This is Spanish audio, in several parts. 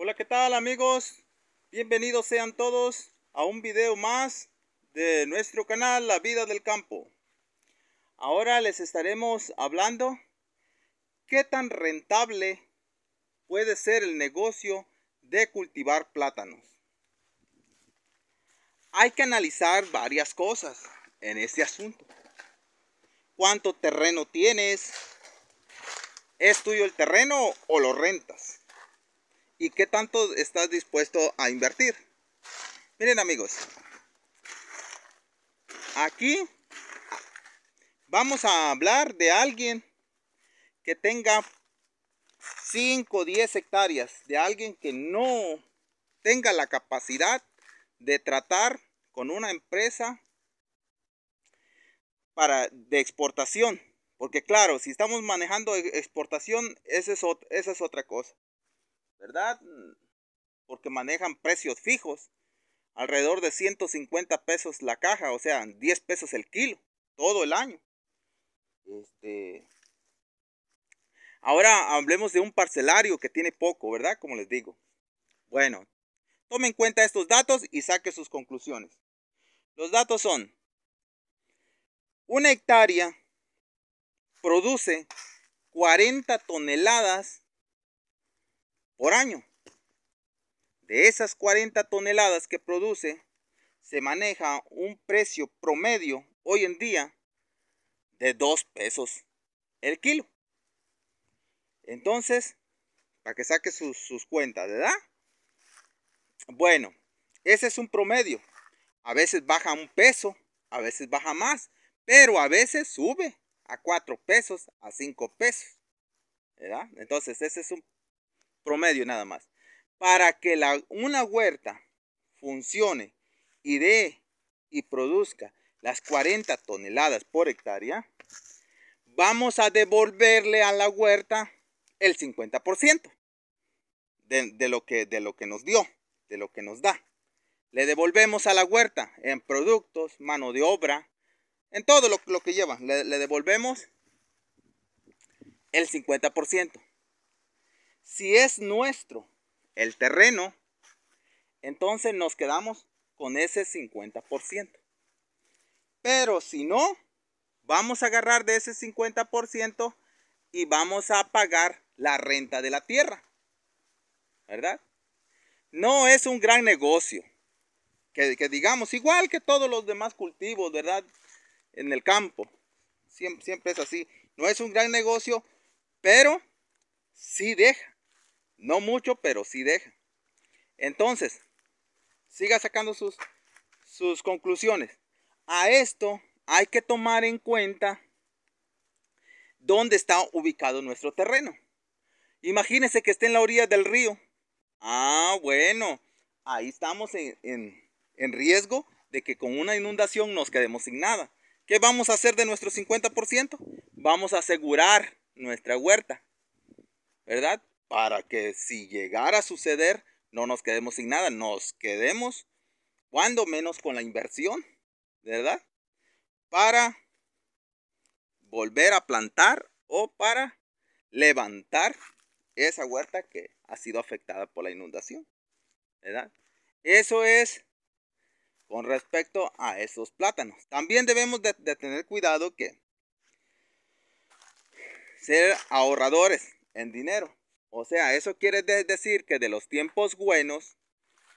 Hola, ¿qué tal amigos? Bienvenidos sean todos a un video más de nuestro canal La Vida del Campo. Ahora les estaremos hablando qué tan rentable puede ser el negocio de cultivar plátanos. Hay que analizar varias cosas en este asunto. ¿Cuánto terreno tienes? ¿Es tuyo el terreno o lo rentas? y qué tanto estás dispuesto a invertir. Miren amigos, aquí vamos a hablar de alguien que tenga 5 o 10 hectáreas, de alguien que no tenga la capacidad de tratar con una empresa para, de exportación. Porque claro, si estamos manejando e-, exportación, esa es otra cosa. ¿verdad? Porque manejan precios fijos, alrededor de 150 pesos la caja, o sea, 10 pesos el kilo, todo el año. Este... Ahora hablemos de un parcelario que tiene poco, ¿verdad? Como les digo. Bueno, tome en cuenta estos datos y saque sus conclusiones. Los datos son, una hectárea produce 40 toneladas por año. De esas 40 toneladas que produce, se maneja un precio promedio hoy en día de 2 pesos el kilo. Entonces, para que saque sus, sus cuentas, ¿verdad? Bueno, ese es un promedio. A veces baja un peso, a veces baja más, pero a veces sube a 4 pesos, a 5 pesos. ¿verdad? Entonces, ese es un promedio nada más. Para que la, una huerta funcione y dé y produzca las 40 toneladas por hectárea, vamos a devolverle a la huerta el 50% de, lo que, de lo que nos dio, de lo que nos da. Le devolvemos a la huerta en productos, mano de obra, en todo lo, que lleva. le devolvemos el 50%. Si es nuestro el terreno, entonces nos quedamos con ese 50%. Pero si no, vamos a agarrar de ese 50% y vamos a pagar la renta de la tierra. ¿Verdad? No es un gran negocio. Que, digamos, igual que todos los demás cultivos, ¿verdad? En el campo. siempre es así. No es un gran negocio, pero sí deja no mucho, pero sí deja. Entonces, siga sacando sus, conclusiones. A esto hay que tomar en cuenta dónde está ubicado nuestro terreno. Imagínense que esté en la orilla del río. Ah, bueno, ahí estamos en, en, riesgo de que con una inundación nos quedemos sin nada. ¿Qué vamos a hacer de nuestro 50%? Vamos a asegurar nuestra huerta, ¿verdad? para que si llegara a suceder, no nos quedemos sin nada, nos quedemos, cuando menos con la inversión, ¿verdad? Para volver a plantar o para levantar esa huerta que ha sido afectada por la inundación, ¿verdad? Eso es con respecto a esos plátanos. También debemos de, tener cuidado que ser ahorradores en dinero. O sea, eso quiere decir que de los tiempos buenos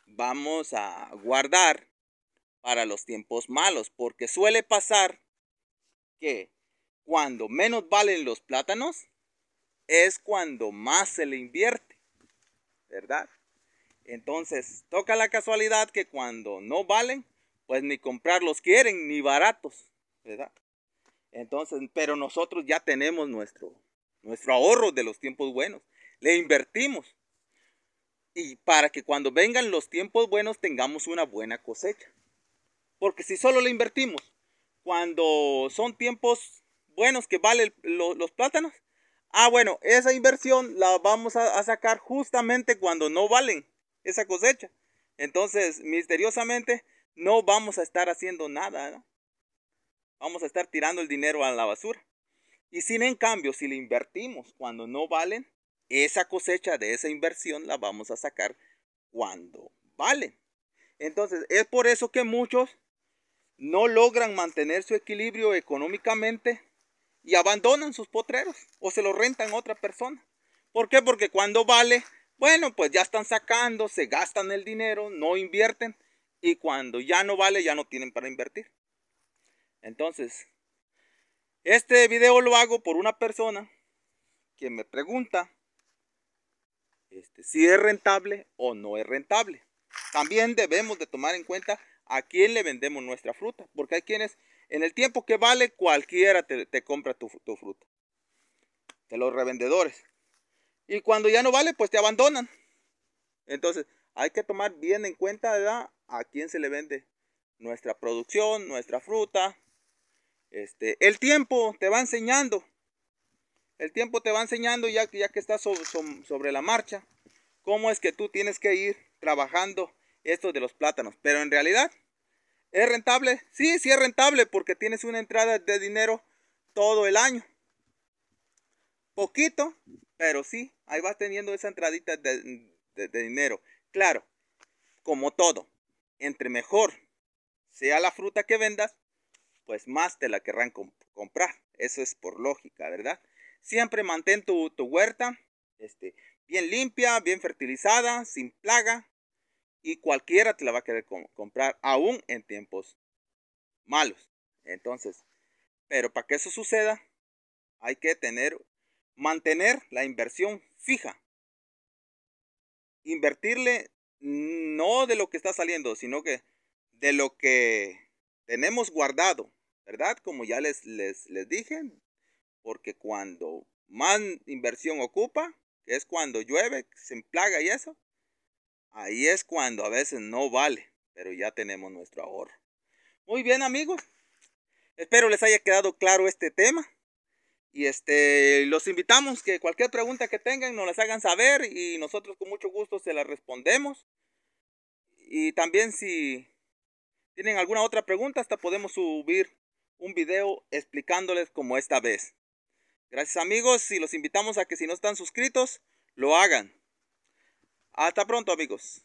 vamos a guardar para los tiempos malos, porque suele pasar que cuando menos valen los plátanos es cuando más se le invierte, ¿verdad? Entonces, toca la casualidad que cuando no valen, pues ni comprarlos quieren, ni baratos, ¿verdad? Entonces, pero nosotros ya tenemos nuestro, nuestro ahorro de los tiempos buenos le invertimos. Y para que cuando vengan los tiempos buenos tengamos una buena cosecha. Porque si solo le invertimos cuando son tiempos buenos que valen los plátanos, ah bueno, esa inversión la vamos a, sacar justamente cuando no valen esa cosecha. Entonces, misteriosamente, no vamos a estar haciendo nada. Vamos a estar tirando el dinero a la basura. Y sin en cambio, si le invertimos cuando no valen, esa cosecha de esa inversión la vamos a sacar cuando vale. Entonces, es por eso que muchos no logran mantener su equilibrio económicamente y abandonan sus potreros o se lo rentan a otra persona. ¿Por qué? Porque cuando vale, bueno, pues ya están sacando, se gastan el dinero, no invierten y cuando ya no vale, ya no tienen para invertir. Entonces, este video lo hago por una persona que me pregunta este, si es rentable o no es rentable. También debemos de tomar en cuenta a quién le vendemos nuestra fruta, porque hay quienes en el tiempo que vale cualquiera te, compra tu, fruta, de los revendedores. Y cuando ya no vale, pues te abandonan. Entonces, hay que tomar bien en cuenta a quién se le vende nuestra producción, nuestra fruta. Este, el tiempo te va enseñando el tiempo te va enseñando ya, ya que estás sobre, la marcha, cómo es que tú tienes que ir trabajando esto de los plátanos. Pero en realidad, ¿es rentable? Sí, sí es rentable porque tienes una entrada de dinero todo el año. Poquito, pero sí, ahí vas teniendo esa entradita de, dinero. Claro, como todo, entre mejor sea la fruta que vendas, pues más te la querrán comprar. Eso es por lógica, ¿verdad? Siempre mantén tu, tu huerta este, bien limpia, bien fertilizada, sin plaga. Y cualquiera te la va a querer comprar, aún en tiempos malos. Entonces, pero para que eso suceda, hay que tener, mantener la inversión fija. Invertirle no de lo que está saliendo, sino que de lo que tenemos guardado, ¿verdad? Como ya les, les, les dije, porque cuando más inversión ocupa, que es cuando llueve, se emplaga y eso, ahí es cuando a veces no vale, pero ya tenemos nuestro ahorro. Muy bien amigos, espero les haya quedado claro este tema. Y este, los invitamos que cualquier pregunta que tengan nos las hagan saber y nosotros con mucho gusto se la respondemos. Y también si tienen alguna otra pregunta, hasta podemos subir un video explicándoles como esta vez. Gracias amigos y los invitamos a que si no están suscritos, lo hagan. Hasta pronto amigos.